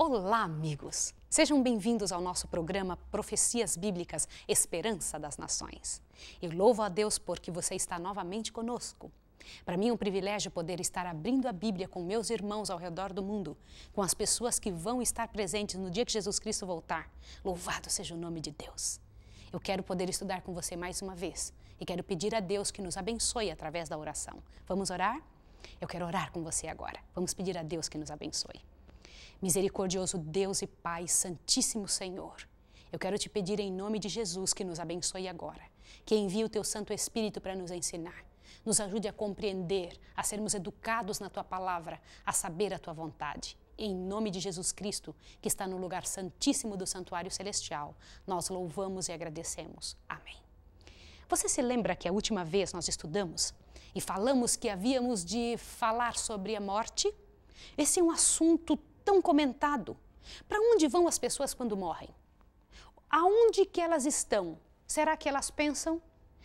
Olá, amigos! Sejam bem-vindos ao nosso programa Profecias Bíblicas Esperança das Nações. Eu louvo a Deus porque você está novamente conosco. Para mim é um privilégio poder estar abrindo a Bíblia com meus irmãos ao redor do mundo, com as pessoas que vão estar presentes no dia que Jesus Cristo voltar. Louvado seja o nome de Deus! Eu quero poder estudar com você mais uma vez e quero pedir a Deus que nos abençoe através da oração. Vamos orar? Eu quero orar com você agora. Vamos pedir a Deus que nos abençoe. Misericordioso Deus e Pai, Santíssimo Senhor, eu quero te pedir em nome de Jesus que nos abençoe agora, que envie o teu Santo Espírito para nos ensinar. Nos ajude a compreender, a sermos educados na tua palavra, a saber a tua vontade. Em nome de Jesus Cristo, que está no lugar santíssimo do santuário celestial, nós louvamos e agradecemos. Amém. Você se lembra que a última vez nós estudamos e falamos que havíamos de falar sobre a morte? Esse é um assunto tão comentado? Para onde vão as pessoas quando morrem? Aonde que elas estão? Será que elas pensam?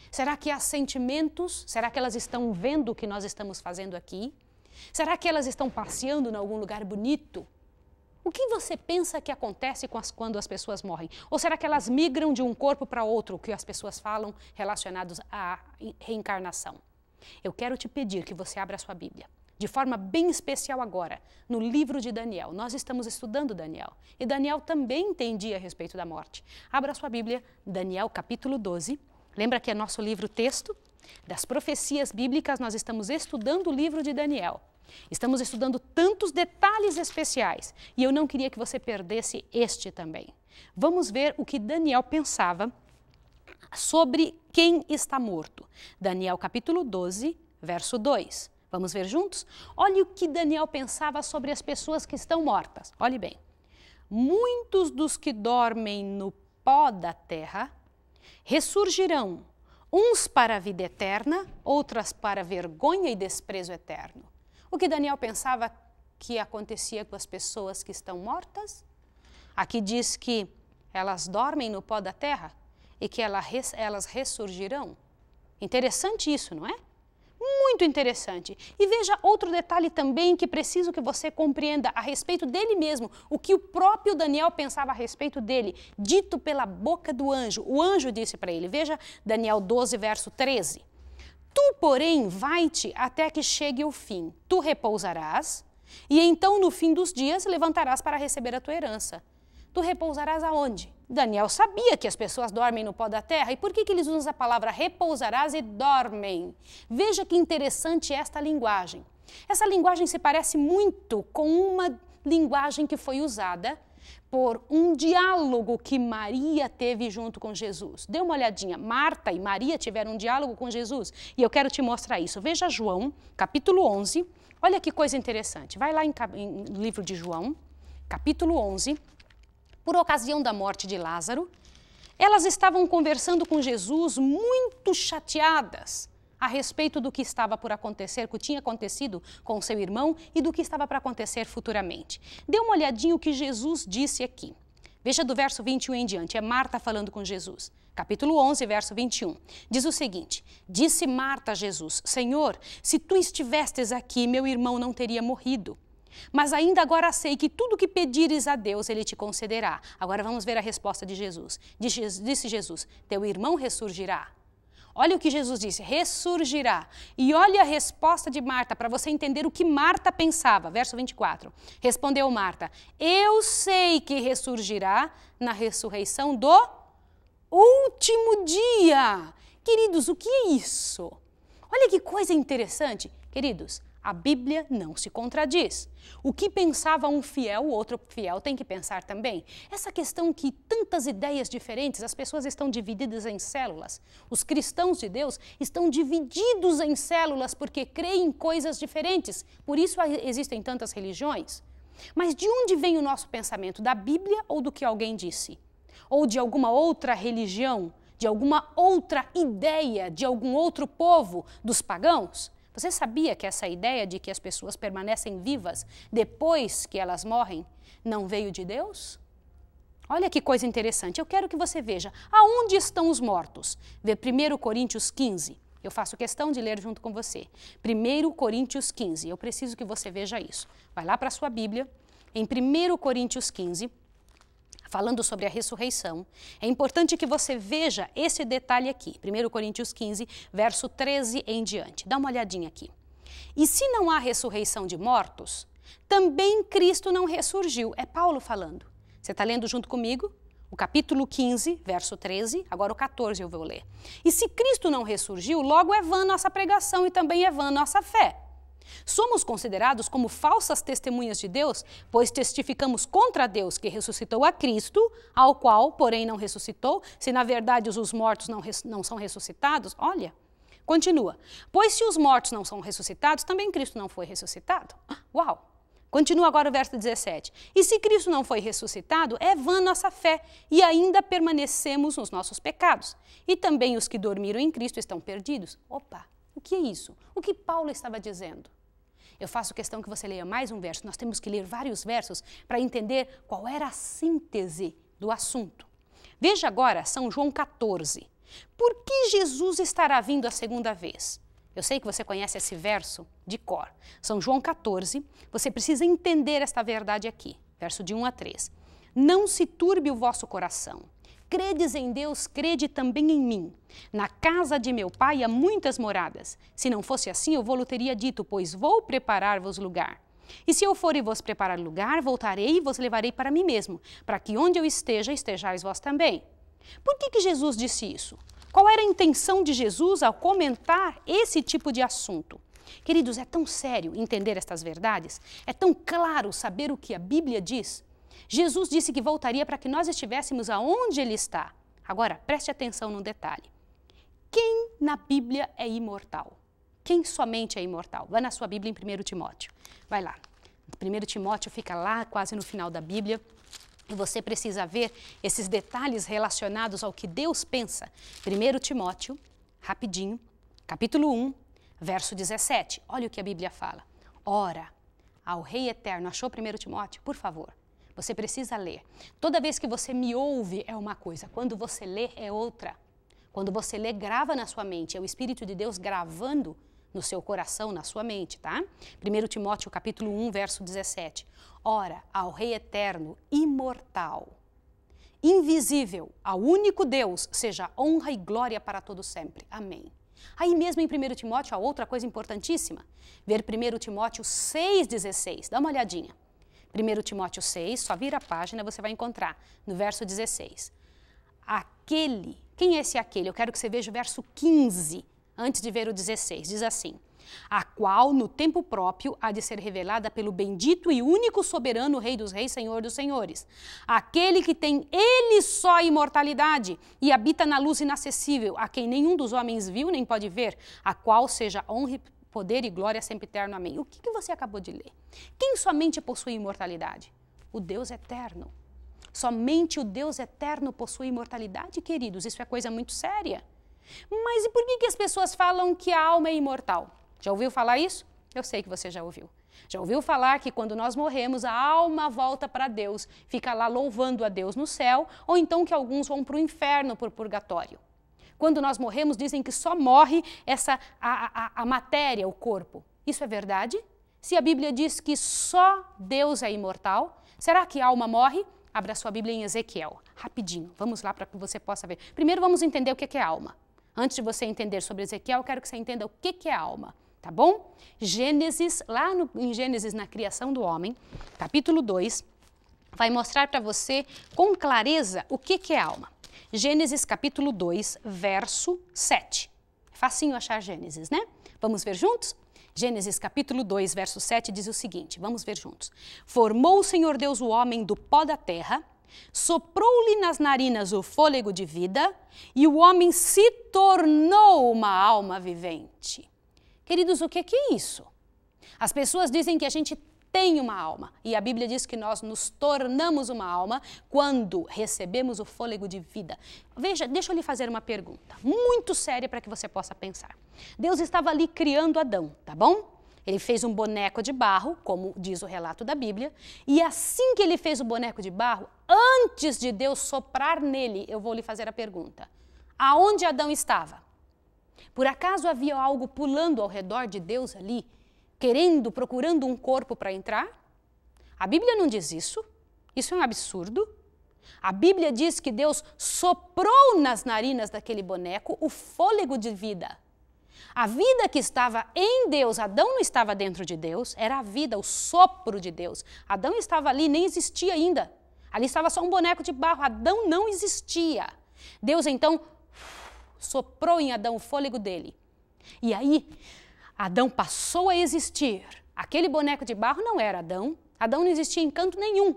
Será que há sentimentos? Será que elas estão vendo o que nós estamos fazendo aqui? Será que elas estão passeando em algum lugar bonito? O que você pensa que acontece as, quando as pessoas morrem? Ou será que elas migram de um corpo para outro, que as pessoas falam relacionados à reencarnação? Eu quero te pedir que você abra a sua Bíblia de forma bem especial agora, no livro de Daniel. Nós estamos estudando Daniel e Daniel também entendia a respeito da morte. Abra sua Bíblia, Daniel capítulo 12. Lembra que é nosso livro texto? Das profecias bíblicas, nós estamos estudando o livro de Daniel. Estamos estudando tantos detalhes especiais e eu não queria que você perdesse este também. Vamos ver o que Daniel pensava sobre quem está morto. Daniel capítulo 12, verso 2. Vamos ver juntos? Olhe o que Daniel pensava sobre as pessoas que estão mortas. Olhe bem. Muitos dos que dormem no pó da terra ressurgirão, uns para a vida eterna, outras para vergonha e desprezo eterno. O que Daniel pensava que acontecia com as pessoas que estão mortas? Aqui diz que elas dormem no pó da terra e que elas ressurgirão. Interessante isso, não é? muito interessante. E veja outro detalhe também que preciso que você compreenda a respeito dele mesmo, o que o próprio Daniel pensava a respeito dele, dito pela boca do anjo. O anjo disse para ele, veja Daniel 12, verso 13. Tu, porém, vai-te até que chegue o fim. Tu repousarás, e então no fim dos dias levantarás para receber a tua herança. Tu repousarás aonde? Daniel sabia que as pessoas dormem no pó da terra e por que, que eles usam a palavra repousarás e dormem? Veja que interessante esta linguagem. Essa linguagem se parece muito com uma linguagem que foi usada por um diálogo que Maria teve junto com Jesus. Dê uma olhadinha, Marta e Maria tiveram um diálogo com Jesus e eu quero te mostrar isso. Veja João, capítulo 11. Olha que coisa interessante. Vai lá em, em livro de João, capítulo 11 por ocasião da morte de Lázaro, elas estavam conversando com Jesus muito chateadas a respeito do que estava por acontecer, que tinha acontecido com seu irmão e do que estava para acontecer futuramente. Dê uma olhadinha o que Jesus disse aqui. Veja do verso 21 em diante, é Marta falando com Jesus. Capítulo 11, verso 21. Diz o seguinte: Disse Marta a Jesus: Senhor, se tu estivestes aqui, meu irmão não teria morrido. Mas ainda agora sei que tudo que pedires a Deus, ele te concederá. Agora vamos ver a resposta de Jesus. Disse Jesus: Teu irmão ressurgirá. Olha o que Jesus disse: ressurgirá. E olha a resposta de Marta, para você entender o que Marta pensava. Verso 24. Respondeu Marta: Eu sei que ressurgirá na ressurreição do último dia. Queridos, o que é isso? Olha que coisa interessante. Queridos, a Bíblia não se contradiz. O que pensava um fiel, o outro fiel tem que pensar também. Essa questão que tantas ideias diferentes, as pessoas estão divididas em células. Os cristãos de Deus estão divididos em células porque creem em coisas diferentes. Por isso existem tantas religiões. Mas de onde vem o nosso pensamento? Da Bíblia ou do que alguém disse? Ou de alguma outra religião? De alguma outra ideia de algum outro povo, dos pagãos? Você sabia que essa ideia de que as pessoas permanecem vivas depois que elas morrem não veio de Deus? Olha que coisa interessante. Eu quero que você veja aonde estão os mortos. Vê 1 Coríntios 15. Eu faço questão de ler junto com você. 1 Coríntios 15. Eu preciso que você veja isso. Vai lá para a sua Bíblia, em 1 Coríntios 15 falando sobre a ressurreição, é importante que você veja esse detalhe aqui, 1 Coríntios 15, verso 13 em diante. Dá uma olhadinha aqui. E se não há ressurreição de mortos, também Cristo não ressurgiu. É Paulo falando. Você está lendo junto comigo? O capítulo 15, verso 13, agora o 14 eu vou ler. E se Cristo não ressurgiu, logo é vã nossa pregação e também é vã nossa fé. Somos considerados como falsas testemunhas de Deus, pois testificamos contra Deus que ressuscitou a Cristo, ao qual, porém, não ressuscitou, se na verdade os mortos não, não são ressuscitados. Olha, continua. Pois se os mortos não são ressuscitados, também Cristo não foi ressuscitado. Ah, uau! Continua agora o verso 17. E se Cristo não foi ressuscitado, é vã nossa fé e ainda permanecemos nos nossos pecados. E também os que dormiram em Cristo estão perdidos. Opa! O que é isso? O que Paulo estava dizendo? Eu faço questão que você leia mais um verso. Nós temos que ler vários versos para entender qual era a síntese do assunto. Veja agora São João 14. Por que Jesus estará vindo a segunda vez? Eu sei que você conhece esse verso de cor. São João 14, você precisa entender esta verdade aqui. Verso de 1 a 3. Não se turbe o vosso coração credes em Deus, crede também em mim. Na casa de meu pai há muitas moradas. Se não fosse assim, eu vou-lhe teria dito, pois vou preparar-vos lugar. E se eu for e vos preparar lugar, voltarei e vos levarei para mim mesmo, para que onde eu esteja, estejais vós também. Por que, que Jesus disse isso? Qual era a intenção de Jesus ao comentar esse tipo de assunto? Queridos, é tão sério entender estas verdades? É tão claro saber o que a Bíblia diz? Jesus disse que voltaria para que nós estivéssemos aonde Ele está. Agora, preste atenção num detalhe. Quem na Bíblia é imortal? Quem somente é imortal? Vá na sua Bíblia em 1 Timóteo. Vai lá. 1 Timóteo fica lá, quase no final da Bíblia. E você precisa ver esses detalhes relacionados ao que Deus pensa. 1 Timóteo, rapidinho, capítulo 1, verso 17. Olha o que a Bíblia fala. Ora, ao Rei Eterno. Achou 1 Timóteo? Por favor. Você precisa ler. Toda vez que você me ouve é uma coisa, quando você lê é outra. Quando você lê, grava na sua mente, é o Espírito de Deus gravando no seu coração, na sua mente, tá? 1 Timóteo capítulo 1, verso 17. Ora, ao Rei eterno, imortal, invisível, ao único Deus, seja honra e glória para todo sempre. Amém. Aí mesmo em 1 Timóteo, há outra coisa importantíssima. Ver 1 Timóteo 6,16. Dá uma olhadinha. 1 Timóteo 6, só vira a página, você vai encontrar no verso 16. Aquele, quem é esse aquele? Eu quero que você veja o verso 15, antes de ver o 16. Diz assim: A qual no tempo próprio há de ser revelada pelo bendito e único soberano Rei dos Reis, Senhor dos Senhores. Aquele que tem ele só imortalidade e habita na luz inacessível, a quem nenhum dos homens viu nem pode ver, a qual seja honra e poder e glória sempre eterno. Amém. O que, que você acabou de ler? Quem somente possui imortalidade? O Deus eterno. Somente o Deus eterno possui imortalidade, queridos. Isso é coisa muito séria. Mas e por que, que as pessoas falam que a alma é imortal? Já ouviu falar isso? Eu sei que você já ouviu. Já ouviu falar que quando nós morremos, a alma volta para Deus, fica lá louvando a Deus no céu, ou então que alguns vão para o inferno, para o purgatório. Quando nós morremos, dizem que só morre essa a, a, a matéria, o corpo. Isso é verdade? Se a Bíblia diz que só Deus é imortal, será que a alma morre? Abra sua Bíblia em Ezequiel, rapidinho. Vamos lá para que você possa ver. Primeiro vamos entender o que é alma. Antes de você entender sobre Ezequiel, eu quero que você entenda o que é alma tá bom? Gênesis, lá no, em Gênesis, na criação do homem, capítulo 2, vai mostrar para você com clareza o que, que é alma. Gênesis capítulo 2, verso 7. É facinho achar Gênesis, né? Vamos ver juntos? Gênesis capítulo 2, verso 7 diz o seguinte: vamos ver juntos. Formou o Senhor Deus o homem do pó da terra, soprou-lhe nas narinas o fôlego de vida, e o homem se tornou uma alma vivente. Queridos, o que é isso? As pessoas dizem que a gente tem uma alma. E a Bíblia diz que nós nos tornamos uma alma quando recebemos o fôlego de vida. Veja, deixa eu lhe fazer uma pergunta, muito séria para que você possa pensar. Deus estava ali criando Adão, tá bom? Ele fez um boneco de barro, como diz o relato da Bíblia, e assim que ele fez o boneco de barro, antes de Deus soprar nele, eu vou lhe fazer a pergunta: aonde Adão estava? Por acaso havia algo pulando ao redor de Deus ali? querendo, procurando um corpo para entrar? A Bíblia não diz isso. Isso é um absurdo. A Bíblia diz que Deus soprou nas narinas daquele boneco o fôlego de vida. A vida que estava em Deus, Adão não estava dentro de Deus, era a vida, o sopro de Deus. Adão estava ali, nem existia ainda. Ali estava só um boneco de barro, Adão não existia. Deus então soprou em Adão o fôlego dele. E aí, Adão passou a existir. Aquele boneco de barro não era Adão. Adão não existia em canto nenhum.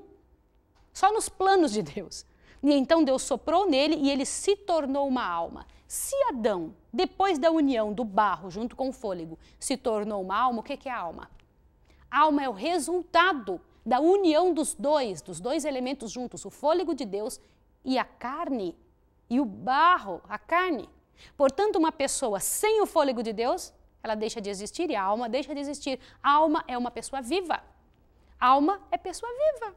Só nos planos de Deus. E então Deus soprou nele e ele se tornou uma alma. Se Adão, depois da união do barro junto com o fôlego, se tornou uma alma, o que é alma? Alma é o resultado da união dos dois, dos dois elementos juntos, o fôlego de Deus e a carne, e o barro, a carne. Portanto, uma pessoa sem o fôlego de Deus ela deixa de existir e a alma deixa de existir. A alma é uma pessoa viva. A alma é pessoa viva.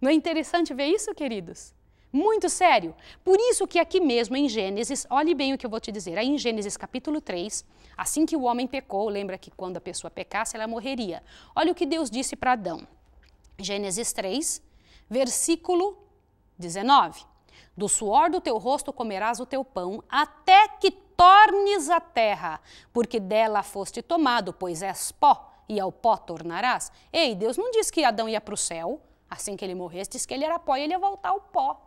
Não é interessante ver isso, queridos? Muito sério. Por isso que aqui mesmo em Gênesis, olhe bem o que eu vou te dizer. Aí em Gênesis capítulo 3, assim que o homem pecou, lembra que quando a pessoa pecasse, ela morreria. Olha o que Deus disse para Adão. Gênesis 3, versículo 19. Do suor do teu rosto comerás o teu pão, até que tornes a terra, porque dela foste tomado, pois és pó, e ao pó tornarás. Ei, Deus não diz que Adão ia para o céu, assim que ele morresse, diz que ele era pó e ele ia voltar ao pó.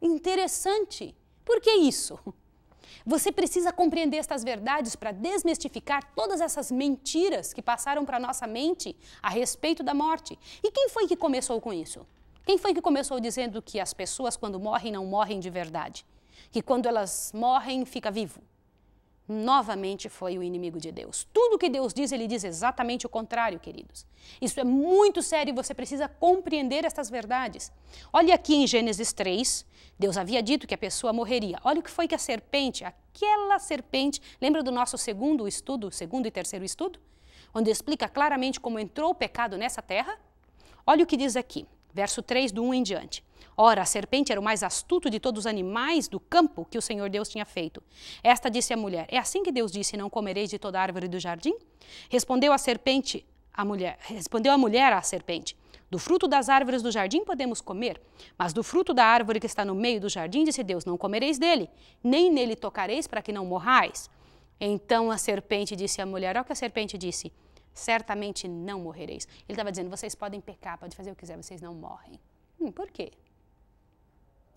Interessante. Por que isso? Você precisa compreender estas verdades para desmistificar todas essas mentiras que passaram para nossa mente a respeito da morte. E quem foi que começou com isso? Quem foi que começou dizendo que as pessoas, quando morrem, não morrem de verdade? Que quando elas morrem, fica vivo? Novamente foi o inimigo de Deus. Tudo que Deus diz, ele diz exatamente o contrário, queridos. Isso é muito sério e você precisa compreender estas verdades. Olha aqui em Gênesis 3, Deus havia dito que a pessoa morreria. Olha o que foi que a serpente, aquela serpente, lembra do nosso segundo estudo, segundo e terceiro estudo? Onde explica claramente como entrou o pecado nessa terra? Olha o que diz aqui verso 3 do 1 em diante. Ora, a serpente era o mais astuto de todos os animais do campo que o Senhor Deus tinha feito. Esta disse à mulher: É assim que Deus disse: Não comereis de toda árvore do jardim? Respondeu a serpente à mulher. Respondeu a mulher à serpente: Do fruto das árvores do jardim podemos comer, mas do fruto da árvore que está no meio do jardim, disse Deus: Não comereis dele, nem nele tocareis, para que não morrais. Então a serpente disse à mulher: Olha o que a serpente disse certamente não morrereis. Ele estava dizendo: vocês podem pecar, podem fazer o que quiser, vocês não morrem. Hum, por quê?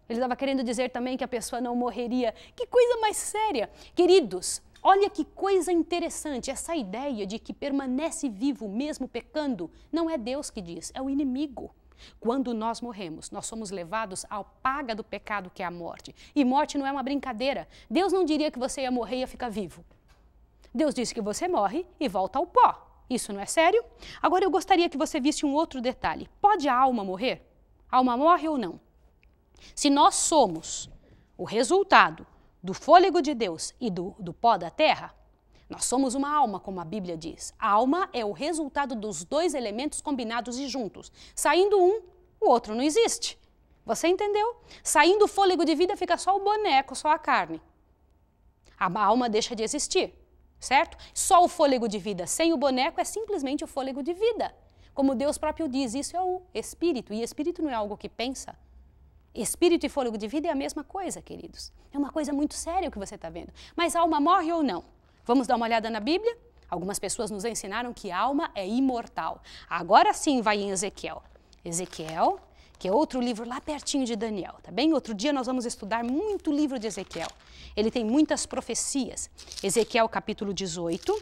Ele estava querendo dizer também que a pessoa não morreria. Que coisa mais séria! Queridos, olha que coisa interessante essa ideia de que permanece vivo mesmo pecando. Não é Deus que diz, é o inimigo. Quando nós morremos, nós somos levados ao paga do pecado, que é a morte. E morte não é uma brincadeira. Deus não diria que você ia morrer e ia ficar vivo. Deus disse que você morre e volta ao pó. Isso não é sério? Agora eu gostaria que você visse um outro detalhe. Pode a alma morrer? A alma morre ou não? Se nós somos o resultado do fôlego de Deus e do, do pó da terra, nós somos uma alma, como a Bíblia diz. A alma é o resultado dos dois elementos combinados e juntos. Saindo um, o outro não existe. Você entendeu? Saindo o fôlego de vida fica só o boneco, só a carne. A alma deixa de existir certo? Só o fôlego de vida sem o boneco é simplesmente o fôlego de vida. Como Deus próprio diz, isso é o espírito, e espírito não é algo que pensa. Espírito e fôlego de vida é a mesma coisa, queridos. É uma coisa muito séria o que você está vendo. Mas alma morre ou não? Vamos dar uma olhada na Bíblia? Algumas pessoas nos ensinaram que alma é imortal. Agora sim vai em Ezequiel. Ezequiel que é outro livro lá pertinho de Daniel, tá bem? Outro dia nós vamos estudar muito o livro de Ezequiel. Ele tem muitas profecias. Ezequiel capítulo 18.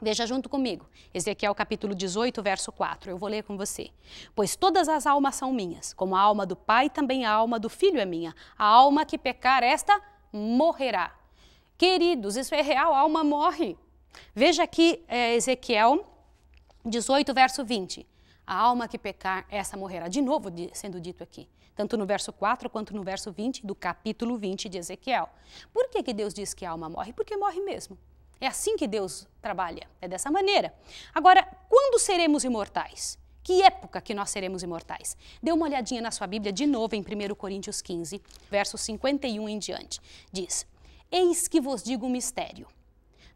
Veja junto comigo, Ezequiel capítulo 18, verso 4. Eu vou ler com você. Pois todas as almas são minhas, como a alma do pai, também a alma do filho é minha. A alma que pecar, esta morrerá. Queridos, isso é real, a alma morre. Veja aqui é, Ezequiel 18, verso 20. A alma que pecar, essa morrerá. De novo sendo dito aqui, tanto no verso 4 quanto no verso 20 do capítulo 20 de Ezequiel. Por que, que Deus diz que a alma morre? Porque morre mesmo. É assim que Deus trabalha, é dessa maneira. Agora, quando seremos imortais? Que época que nós seremos imortais? Dê uma olhadinha na sua Bíblia de novo em 1 Coríntios 15, verso 51 em diante. Diz: Eis que vos digo um mistério.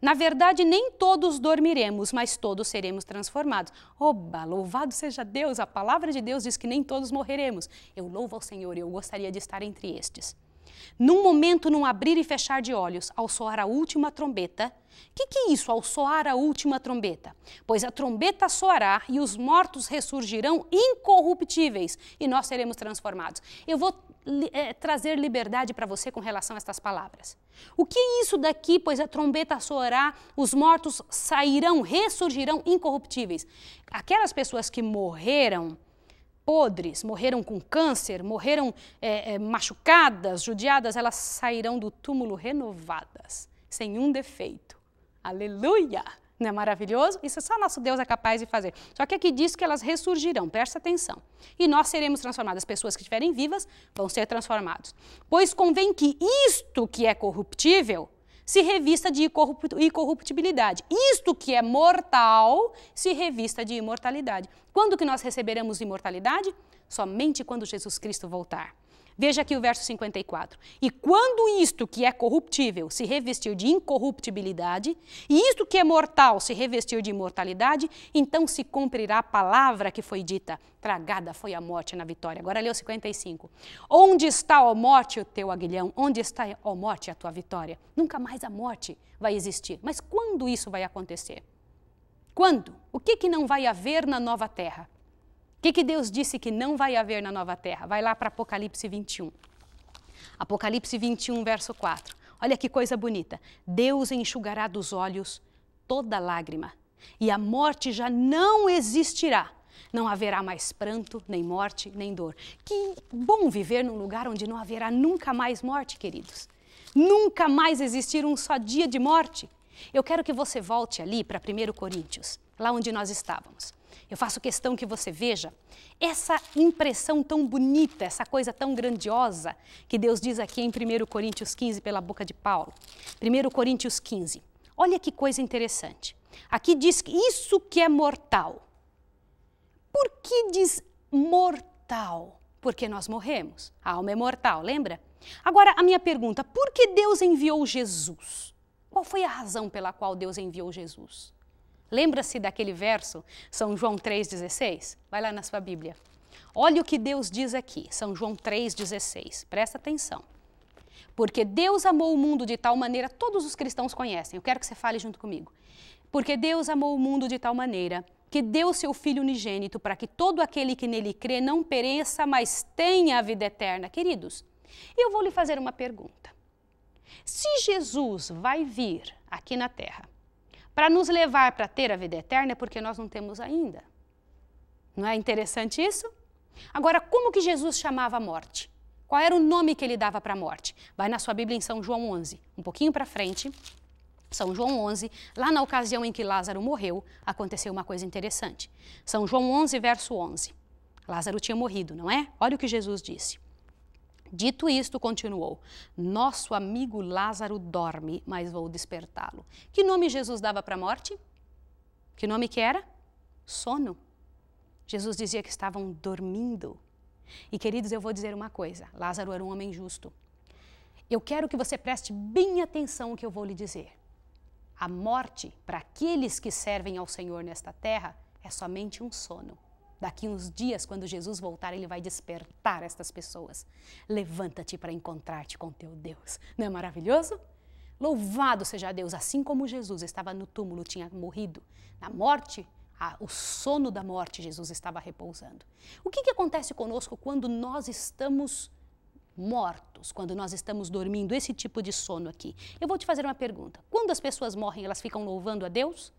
Na verdade, nem todos dormiremos, mas todos seremos transformados. Oba, louvado seja Deus! A palavra de Deus diz que nem todos morreremos. Eu louvo ao Senhor e eu gostaria de estar entre estes. Num momento, num abrir e fechar de olhos, ao soar a última trombeta, que que é isso ao soar a última trombeta? Pois a trombeta soará e os mortos ressurgirão incorruptíveis e nós seremos transformados. Eu vou é, trazer liberdade para você com relação a estas palavras. O que é isso daqui, pois a trombeta soará, os mortos sairão, ressurgirão incorruptíveis? Aquelas pessoas que morreram podres, morreram com câncer, morreram é, é, machucadas, judiadas, elas sairão do túmulo renovadas, sem um defeito. Aleluia! Não é maravilhoso? Isso só nosso Deus é capaz de fazer. Só que aqui diz que elas ressurgirão, presta atenção. E nós seremos transformadas. As pessoas que estiverem vivas vão ser transformadas. Pois convém que isto que é corruptível se revista de incorruptibilidade. Isto que é mortal se revista de imortalidade. Quando que nós receberemos imortalidade? Somente quando Jesus Cristo voltar. Veja aqui o verso 54. E quando isto que é corruptível se revestir de incorruptibilidade, e isto que é mortal se revestir de imortalidade, então se cumprirá a palavra que foi dita: tragada foi a morte na vitória. Agora leu 55. Onde está, ó morte, o teu aguilhão? Onde está, ó morte, a tua vitória? Nunca mais a morte vai existir. Mas quando isso vai acontecer? Quando? O que, que não vai haver na nova terra? que, que Deus disse que não vai haver na nova terra? Vai lá para Apocalipse 21. Apocalipse 21, verso 4. Olha que coisa bonita. Deus enxugará dos olhos toda lágrima, e a morte já não existirá. Não haverá mais pranto, nem morte, nem dor. Que bom viver num lugar onde não haverá nunca mais morte, queridos. Nunca mais existir um só dia de morte. Eu quero que você volte ali para 1 Coríntios, lá onde nós estávamos. Eu faço questão que você veja essa impressão tão bonita, essa coisa tão grandiosa que Deus diz aqui em 1 Coríntios 15 pela boca de Paulo. 1 Coríntios 15. Olha que coisa interessante. Aqui diz que isso que é mortal. Por que diz mortal? Porque nós morremos. A alma é mortal, lembra? Agora, a minha pergunta: por que Deus enviou Jesus? Qual foi a razão pela qual Deus enviou Jesus? Lembra-se daquele verso, São João 3,16? Vai lá na sua Bíblia. Olha o que Deus diz aqui, São João 3,16. Presta atenção. Porque Deus amou o mundo de tal maneira, todos os cristãos conhecem, eu quero que você fale junto comigo. Porque Deus amou o mundo de tal maneira que deu seu Filho unigênito para que todo aquele que nele crê não pereça, mas tenha a vida eterna. Queridos, eu vou lhe fazer uma pergunta. Se Jesus vai vir aqui na terra para nos levar para ter a vida eterna, é porque nós não temos ainda. Não é interessante isso? Agora, como que Jesus chamava a morte? Qual era o nome que ele dava para a morte? Vai na sua Bíblia em São João 11, um pouquinho para frente. São João 11, lá na ocasião em que Lázaro morreu, aconteceu uma coisa interessante. São João 11, verso 11. Lázaro tinha morrido, não é? Olha o que Jesus disse. Dito isto, continuou: Nosso amigo Lázaro dorme, mas vou despertá-lo. Que nome Jesus dava para a morte? Que nome que era? Sono. Jesus dizia que estavam dormindo. E queridos, eu vou dizer uma coisa: Lázaro era um homem justo. Eu quero que você preste bem atenção no que eu vou lhe dizer. A morte, para aqueles que servem ao Senhor nesta terra, é somente um sono. Daqui uns dias, quando Jesus voltar, ele vai despertar estas pessoas. Levanta-te para encontrar-te com teu Deus. Não é maravilhoso? Louvado seja Deus, assim como Jesus estava no túmulo, tinha morrido. Na morte, a, o sono da morte, Jesus estava repousando. O que, que acontece conosco quando nós estamos mortos, quando nós estamos dormindo, esse tipo de sono aqui? Eu vou te fazer uma pergunta. Quando as pessoas morrem, elas ficam louvando a Deus?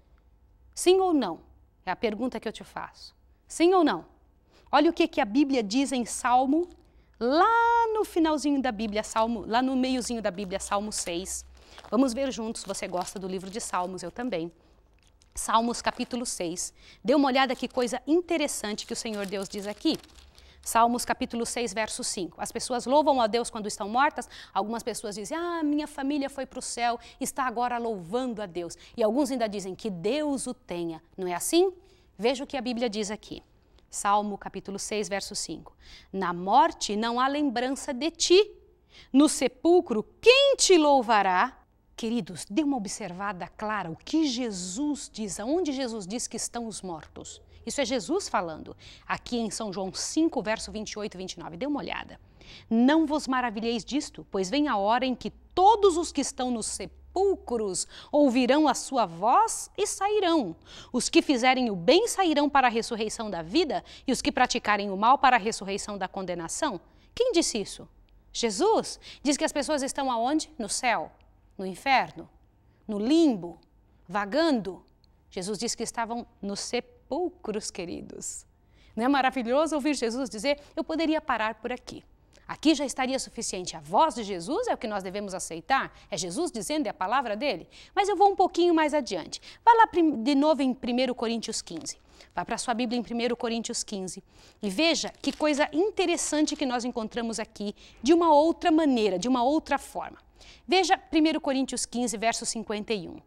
Sim ou não? É a pergunta que eu te faço. Sim ou não? Olha o que, que a Bíblia diz em Salmo, lá no finalzinho da Bíblia, Salmo, lá no meiozinho da Bíblia, Salmo 6. Vamos ver juntos, você gosta do livro de Salmos, eu também. Salmos capítulo 6. Dê uma olhada que coisa interessante que o Senhor Deus diz aqui. Salmos capítulo 6, verso 5. As pessoas louvam a Deus quando estão mortas. Algumas pessoas dizem, ah, minha família foi para o céu, está agora louvando a Deus. E alguns ainda dizem que Deus o tenha. Não é assim? Veja o que a Bíblia diz aqui. Salmo capítulo 6, verso 5. Na morte não há lembrança de ti. No sepulcro, quem te louvará? Queridos, dê uma observada clara o que Jesus diz, aonde Jesus diz que estão os mortos. Isso é Jesus falando, aqui em São João 5, verso 28 e 29. Dê uma olhada. Não vos maravilheis disto, pois vem a hora em que todos os que estão no sepulcro sepulcros ouvirão a sua voz e sairão. Os que fizerem o bem sairão para a ressurreição da vida e os que praticarem o mal para a ressurreição da condenação. Quem disse isso? Jesus diz que as pessoas estão aonde? No céu, no inferno, no limbo, vagando. Jesus diz que estavam nos sepulcros, queridos. Não é maravilhoso ouvir Jesus dizer: Eu poderia parar por aqui. Aqui já estaria suficiente. A voz de Jesus é o que nós devemos aceitar? É Jesus dizendo, é a palavra dele? Mas eu vou um pouquinho mais adiante. Vá lá de novo em 1 Coríntios 15. Vá para a sua Bíblia em 1 Coríntios 15 e veja que coisa interessante que nós encontramos aqui de uma outra maneira, de uma outra forma. Veja 1 Coríntios 15, verso 51.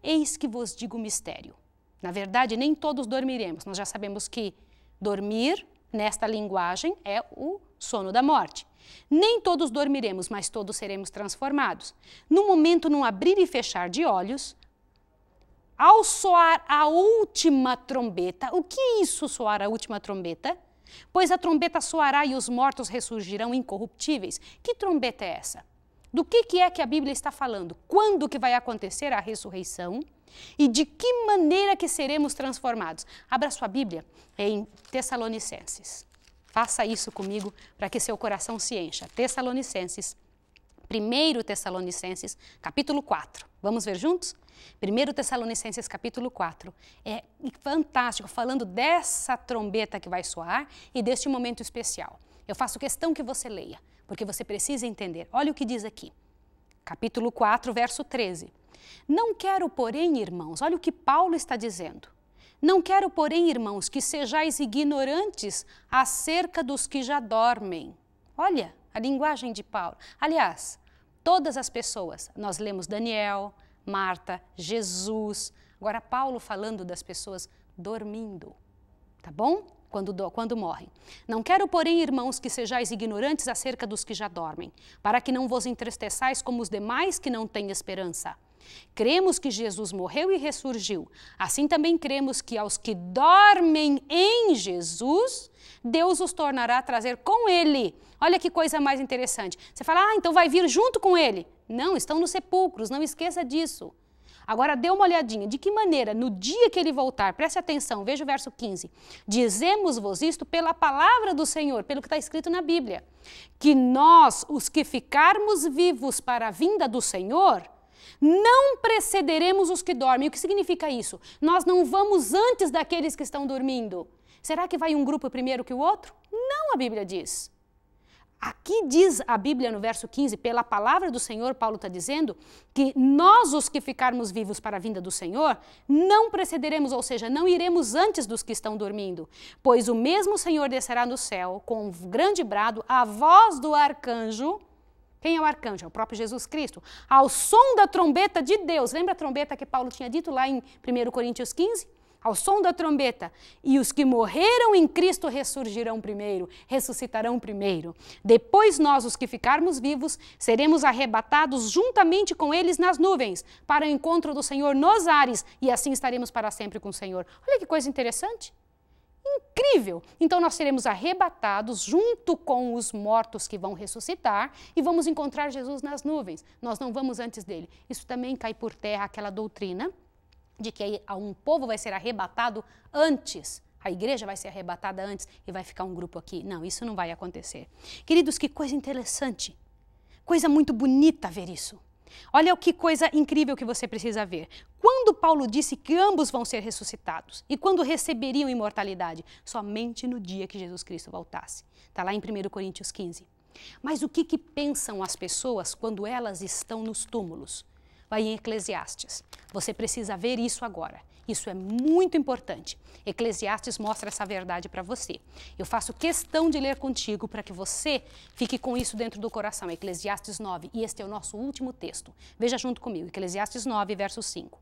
Eis que vos digo mistério. Na verdade, nem todos dormiremos. Nós já sabemos que dormir, nesta linguagem, é o sono da morte. Nem todos dormiremos, mas todos seremos transformados. No momento, num abrir e fechar de olhos, ao soar a última trombeta, o que é isso soar a última trombeta? Pois a trombeta soará e os mortos ressurgirão incorruptíveis. Que trombeta é essa? Do que, que é que a Bíblia está falando? Quando que vai acontecer a ressurreição? E de que maneira que seremos transformados? Abra sua Bíblia em Tessalonicenses. Faça isso comigo para que seu coração se encha. Tessalonicenses, 1 Tessalonicenses, capítulo 4. Vamos ver juntos? 1 Tessalonicenses capítulo 4. É fantástico, falando dessa trombeta que vai soar e deste momento especial. Eu faço questão que você leia, porque você precisa entender. Olha o que diz aqui. Capítulo 4, verso 13. Não quero, porém, irmãos, olha o que Paulo está dizendo. Não quero, porém, irmãos, que sejais ignorantes acerca dos que já dormem. Olha a linguagem de Paulo. Aliás, todas as pessoas, nós lemos Daniel, Marta, Jesus, agora Paulo falando das pessoas dormindo, tá bom? Quando, quando morrem. Não quero, porém, irmãos, que sejais ignorantes acerca dos que já dormem, para que não vos entristeçais como os demais que não têm esperança. Cremos que Jesus morreu e ressurgiu. Assim também cremos que aos que dormem em Jesus, Deus os tornará a trazer com ele. Olha que coisa mais interessante. Você fala, ah, então vai vir junto com ele. Não, estão nos sepulcros, não esqueça disso. Agora dê uma olhadinha, de que maneira, no dia que ele voltar, preste atenção, veja o verso 15. Dizemos-vos isto pela palavra do Senhor, pelo que está escrito na Bíblia, que nós, os que ficarmos vivos para a vinda do Senhor, não precederemos os que dormem. O que significa isso? Nós não vamos antes daqueles que estão dormindo. Será que vai um grupo primeiro que o outro? Não, a Bíblia diz. Aqui diz a Bíblia no verso 15, pela palavra do Senhor, Paulo está dizendo que nós, os que ficarmos vivos para a vinda do Senhor, não precederemos, ou seja, não iremos antes dos que estão dormindo, pois o mesmo Senhor descerá no céu com um grande brado, a voz do arcanjo quem é o arcanjo? É o próprio Jesus Cristo. Ao som da trombeta de Deus. Lembra a trombeta que Paulo tinha dito lá em 1 Coríntios 15? Ao som da trombeta. E os que morreram em Cristo ressurgirão primeiro, ressuscitarão primeiro. Depois nós, os que ficarmos vivos, seremos arrebatados juntamente com eles nas nuvens, para o encontro do Senhor nos ares, e assim estaremos para sempre com o Senhor. Olha que coisa interessante incrível. Então nós seremos arrebatados junto com os mortos que vão ressuscitar e vamos encontrar Jesus nas nuvens. Nós não vamos antes dele. Isso também cai por terra aquela doutrina de que ah, um povo vai ser arrebatado antes. A igreja vai ser arrebatada antes e vai ficar um grupo aqui. Não, isso não vai acontecer. Queridos, que coisa interessante. Coisa muito bonita ver isso. Olha que coisa incrível que você precisa ver. Quando Paulo disse que ambos vão ser ressuscitados e quando receberiam imortalidade? Somente no dia que Jesus Cristo voltasse. Está lá em 1 Coríntios 15. Mas o que, que pensam as pessoas quando elas estão nos túmulos? Vai em Eclesiastes. Você precisa ver isso agora. Isso é muito importante. Eclesiastes mostra essa verdade para você. Eu faço questão de ler contigo para que você fique com isso dentro do coração. Eclesiastes 9, e este é o nosso último texto. Veja junto comigo, Eclesiastes 9, verso 5.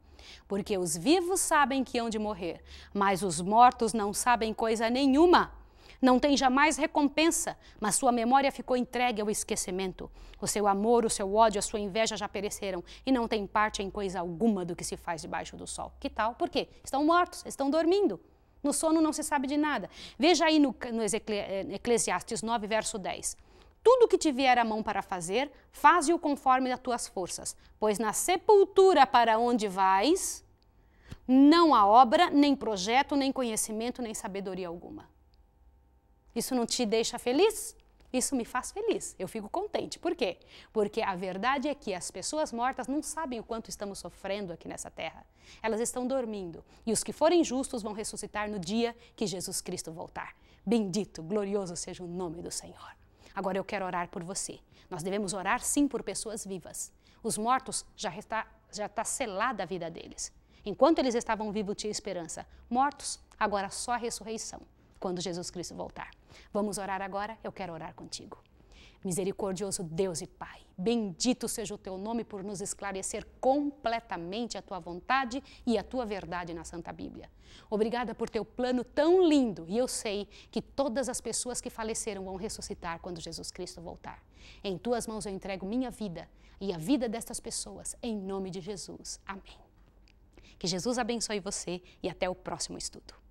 Porque os vivos sabem que hão de morrer, mas os mortos não sabem coisa nenhuma não tem jamais recompensa, mas sua memória ficou entregue ao esquecimento. O seu amor, o seu ódio, a sua inveja já pereceram e não tem parte em coisa alguma do que se faz debaixo do sol. Que tal? Por quê? Estão mortos, estão dormindo. No sono não se sabe de nada. Veja aí no, no eh, Eclesiastes 9, verso 10. Tudo que te vier à mão para fazer, faze-o conforme das tuas forças, pois na sepultura para onde vais, não há obra, nem projeto, nem conhecimento, nem sabedoria alguma. Isso não te deixa feliz? Isso me faz feliz, eu fico contente. Por quê? Porque a verdade é que as pessoas mortas não sabem o quanto estamos sofrendo aqui nessa terra. Elas estão dormindo e os que forem justos vão ressuscitar no dia que Jesus Cristo voltar. Bendito, glorioso seja o nome do Senhor. Agora eu quero orar por você. Nós devemos orar sim por pessoas vivas. Os mortos já está, já está selada a vida deles. Enquanto eles estavam vivos, tinha esperança. Mortos, agora só a ressurreição quando Jesus Cristo voltar. Vamos orar agora? Eu quero orar contigo. Misericordioso Deus e Pai, bendito seja o teu nome por nos esclarecer completamente a tua vontade e a tua verdade na Santa Bíblia. Obrigada por teu plano tão lindo e eu sei que todas as pessoas que faleceram vão ressuscitar quando Jesus Cristo voltar. Em tuas mãos eu entrego minha vida e a vida destas pessoas, em nome de Jesus. Amém. Que Jesus abençoe você e até o próximo estudo.